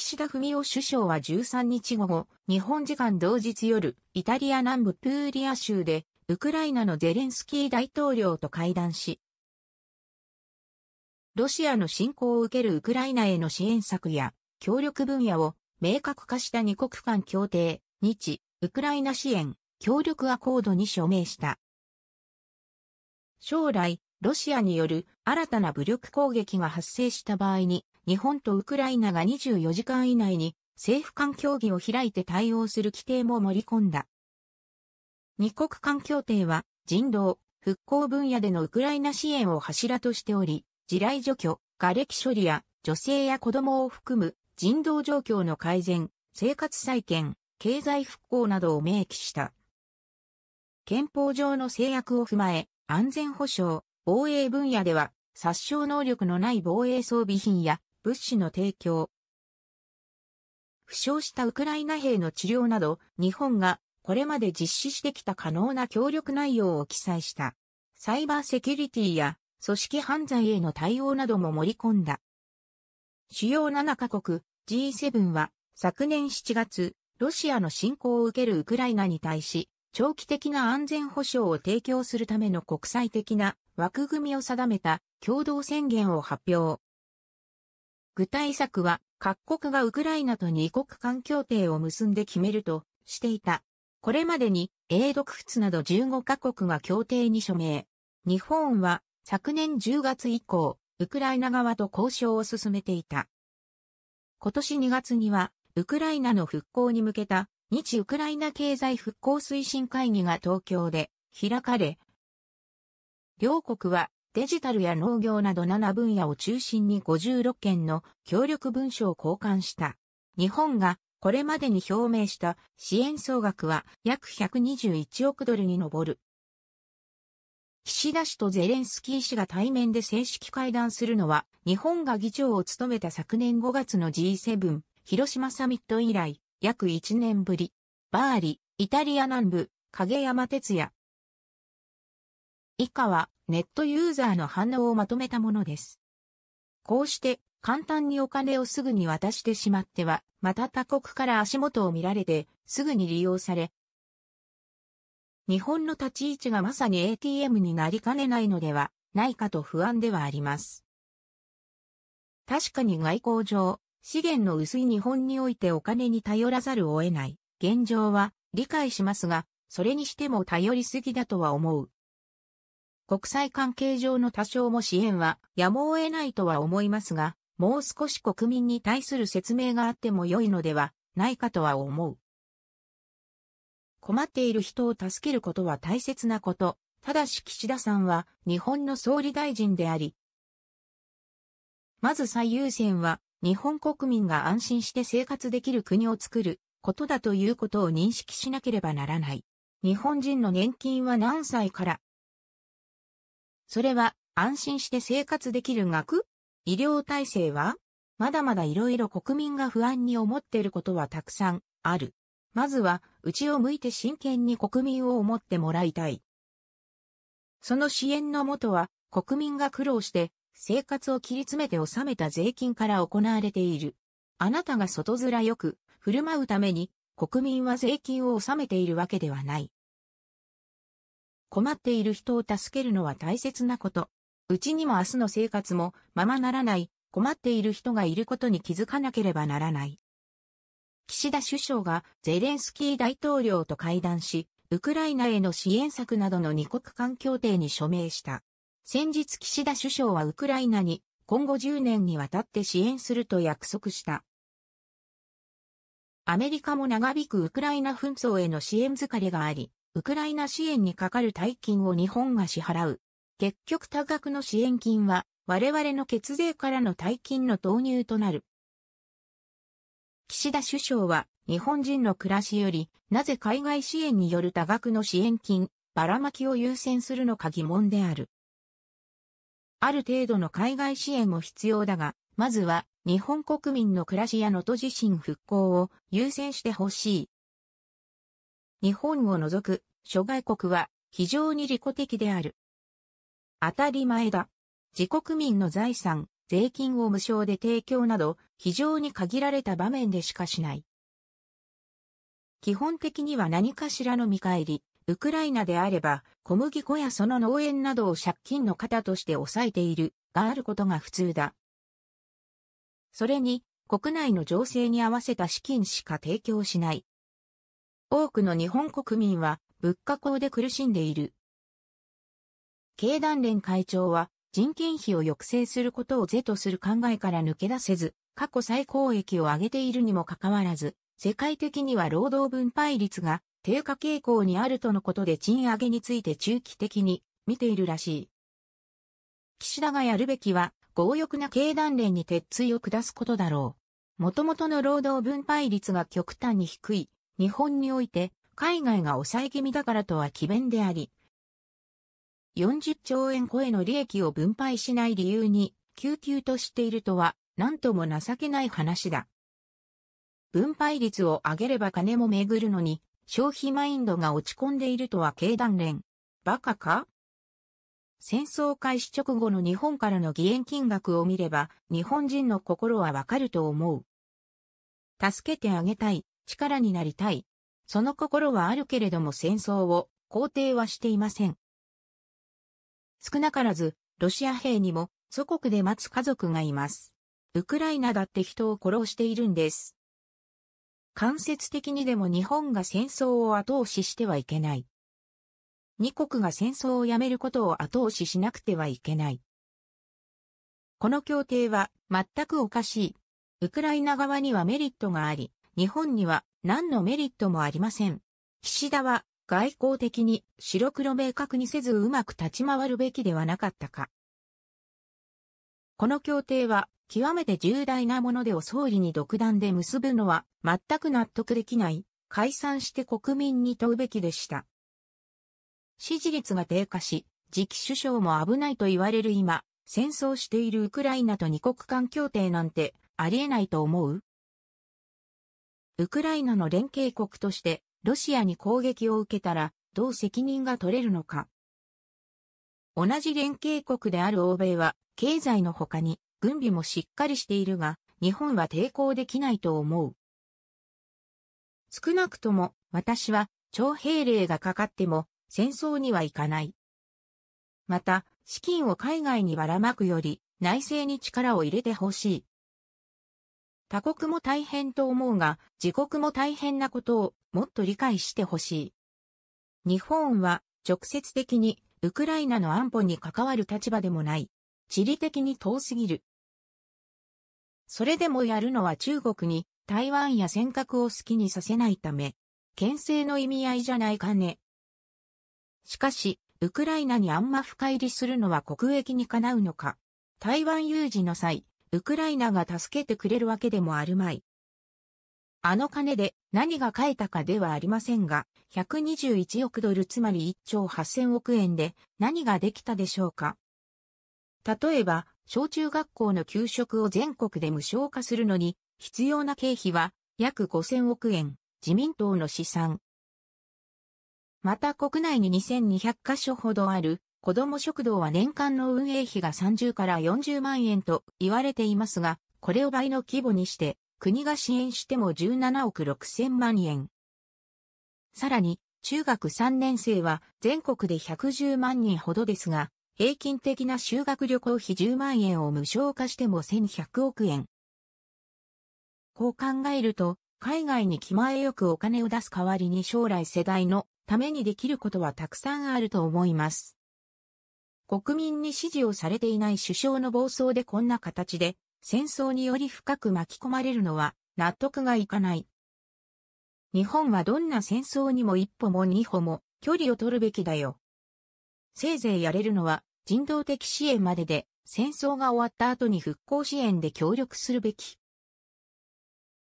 岸田文雄首相は13日午後、日本時間同日夜、イタリア南部プーリア州で、ウクライナのゼレンスキー大統領と会談し、ロシアの侵攻を受けるウクライナへの支援策や、協力分野を明確化した二国間協定、日、ウクライナ支援、協力アコードに署名した。将来、ロシアによる新たな武力攻撃が発生した場合に、日本とウクライナが24時間以内に政府間協議を開いて対応する規定も盛り込んだ。二国間協定は人道、復興分野でのウクライナ支援を柱としており、地雷除去、瓦礫処理や女性や子供を含む人道状況の改善、生活再建、経済復興などを明記した。憲法上の制約を踏まえ、安全保障、防衛分野では殺傷能力のない防衛装備品や物資の提供。負傷したウクライナ兵の治療など、日本がこれまで実施してきた可能な協力内容を記載した。サイバーセキュリティや組織犯罪への対応なども盛り込んだ。主要7カ国 G7 は昨年7月、ロシアの侵攻を受けるウクライナに対し、長期的な安全保障を提供するための国際的な枠組みを定めた共同宣言を発表。具体策は各国がウクライナと二国間協定を結んで決めるとしていた。これまでに英独仏など15カ国が協定に署名。日本は昨年10月以降、ウクライナ側と交渉を進めていた。今年2月には、ウクライナの復興に向けた日ウクライナ経済復興推進会議が東京で開かれ、両国はデジタルや農業など7分野を中心に56件の協力文書を交換した。日本がこれまでに表明した支援総額は約121億ドルに上る。岸田氏とゼレンスキー氏が対面で正式会談するのは、日本が議長を務めた昨年5月の G7 広島サミット以来、約1年ぶり。バーリ、イタリア南部、影山哲也、以下はネットユーザーの反応をまとめたものです。こうして簡単にお金をすぐに渡してしまっては、また他国から足元を見られて、すぐに利用され、日本の立ち位置がまさに ATM になりかねないのではないかと不安ではあります。確かに外交上、資源の薄い日本においてお金に頼らざるを得ない現状は理解しますが、それにしても頼りすぎだとは思う。国際関係上の多少も支援はやむを得ないとは思いますが、もう少し国民に対する説明があっても良いのではないかとは思う。困っている人を助けることは大切なこと。ただし岸田さんは日本の総理大臣であり、まず最優先は日本国民が安心して生活できる国を作ることだということを認識しなければならない。日本人の年金は何歳からそれは安心して生活できる額医療体制はまだまだ色々国民が不安に思っていることはたくさんある。まずは、内を向いて真剣に国民を思ってもらいたい。その支援のもとは、国民が苦労して生活を切り詰めて納めた税金から行われている。あなたが外面よく振る舞うために国民は税金を納めているわけではない。困っている人を助けるのは大切なこと。うちにも明日の生活もままならない、困っている人がいることに気づかなければならない。岸田首相がゼレンスキー大統領と会談し、ウクライナへの支援策などの二国間協定に署名した。先日岸田首相はウクライナに今後10年にわたって支援すると約束した。アメリカも長引くウクライナ紛争への支援疲れがあり、ウクライナ支援にかかる大金を日本が支払う。結局多額の支援金は、我々の血税からの大金の投入となる。岸田首相は、日本人の暮らしより、なぜ海外支援による多額の支援金、ばらまきを優先するのか疑問である。ある程度の海外支援も必要だが、まずは日本国民の暮らしや能登地震復興を優先してほしい。日本を除く諸外国は非常に利己的である。当たり前だ。自国民の財産、税金を無償で提供など、非常に限られた場面でしかしない。基本的には何かしらの見返り、ウクライナであれば、小麦粉やその農園などを借金の型として抑えている、があることが普通だ。それに、国内の情勢に合わせた資金しか提供しない。多くの日本国民は、物価高で苦しんでいる。経団連会長は人件費を抑制することを是とする考えから抜け出せず、過去最高益を上げているにもかかわらず、世界的には労働分配率が低下傾向にあるとのことで賃上げについて中期的に見ているらしい。岸田がやるべきは、強欲な経団連に鉄槌を下すことだろう。もともとの労働分配率が極端に低い、日本において、海外が抑え気味だからとは奇弁であり、40兆円超えの利益を分配しない理由に、救急としているとは、なんとも情けない話だ。分配率を上げれば金も巡るのに、消費マインドが落ち込んでいるとは経団連。バカか戦争開始直後の日本からの義援金額を見れば、日本人の心はわかると思う。助けてあげたい、力になりたい、その心はあるけれども戦争を肯定はしていません。少なからず、ロシア兵にも祖国で待つ家族がいます。ウクライナだって人を殺しているんです。間接的にでも日本が戦争を後押ししてはいけない。二国が戦争をやめることを後押ししなくてはいけない。この協定は全くおかしい。ウクライナ側にはメリットがあり、日本には何のメリットもありません。岸田は外交的に白黒明確にせずうまく立ち回るべきではなかったか。この協定は極めて重大なものでを総理に独断で結ぶのは全く納得できない解散して国民に問うべきでした。支持率が低下し、次期首相も危ないと言われる今、戦争しているウクライナと二国間協定なんてありえないと思うウクライナの連携国としてロシアに攻撃を受けたらどう責任が取れるのか。同じ連携国である欧米は経済の他に軍備もしっかりしているが日本は抵抗できないと思う。少なくとも私は徴兵令がかかっても戦争には行かない。また、資金を海外にばらまくより内政に力を入れてほしい他国も大変と思うが、自国も大変なことをもっと理解してほしい。日本は直接的にウクライナの安保に関わる立場でもない。地理的に遠すぎる。それでもやるのは中国に台湾や尖閣を好きにさせないため、牽制の意味合いじゃないかね。しかし、ウクライナにあんま深入りするのは国益にかなうのか。台湾有事の際、ウクライナが助けてくれるわけでもあるまい。あの金で何が書いたかではありませんが、121億ドルつまり1兆8000億円で何ができたでしょうか。例えば、小中学校の給食を全国で無償化するのに必要な経費は約5000億円、自民党の試算。また国内に2200カ所ほどある子供食堂は年間の運営費が30から40万円と言われていますが、これを倍の規模にして、国が支援しても17億6千万円。さらに、中学3年生は全国で110万人ほどですが、平均的な修学旅行費10万円を無償化しても1100億円。こう考えると、海外に気前よくお金を出す代わりに将来世代のためにできることはたくさんあると思います。国民に支持をされていない首相の暴走でこんな形で、戦争により深く巻き込まれるのは納得がいかない。日本はどんな戦争にも一歩も二歩も距離を取るべきだよ。せいぜいやれるのは人道的支援までで、戦争が終わった後に復興支援で協力するべき。